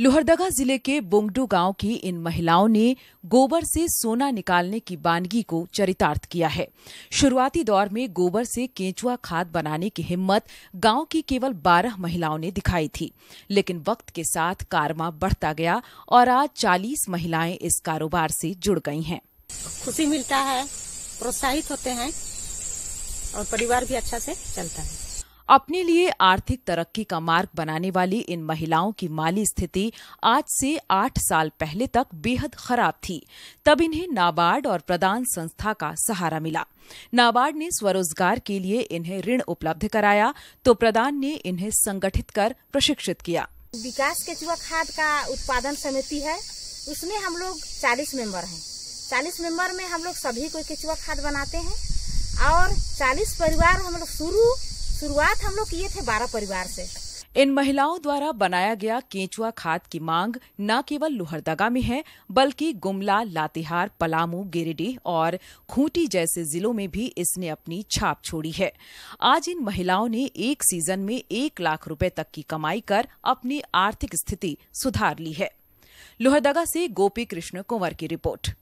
लोहरदगा जिले के बोंगडू गांव की इन महिलाओं ने गोबर से सोना निकालने की बानगी को चरितार्थ किया है शुरुआती दौर में गोबर से केंचुआ खाद बनाने की हिम्मत गांव की केवल 12 महिलाओं ने दिखाई थी लेकिन वक्त के साथ कारमा बढ़ता गया और आज 40 महिलाएं इस कारोबार से जुड़ गई हैं खुशी मिलता है प्रोत्साहित होते हैं और परिवार भी अच्छा से चलता है अपने लिए आर्थिक तरक्की का मार्ग बनाने वाली इन महिलाओं की माली स्थिति आज से आठ साल पहले तक बेहद खराब थी तब इन्हें नाबार्ड और प्रदान संस्था का सहारा मिला नाबार्ड ने स्वरोजगार के लिए इन्हें ऋण उपलब्ध कराया तो प्रदान ने इन्हें संगठित कर प्रशिक्षित किया विकास केचुआ खाद का उत्पादन समिति है उसमें हम लोग चालीस मेंबर हैं चालीस मेंबर में हम लोग सभी को केचुआ खाद बनाते हैं और चालीस परिवार हम लोग शुरू शुरुआत हम लोग किए थे बारह परिवार से इन महिलाओं द्वारा बनाया गया केंचुआ खाद की मांग न केवल लोहरदगा में है बल्कि गुमला लातेहार पलामू गिरिडीह और खूंटी जैसे जिलों में भी इसने अपनी छाप छोड़ी है आज इन महिलाओं ने एक सीजन में एक लाख रुपए तक की कमाई कर अपनी आर्थिक स्थिति सुधार ली है लोहरदगा से गोपी कृष्ण कुंवर की रिपोर्ट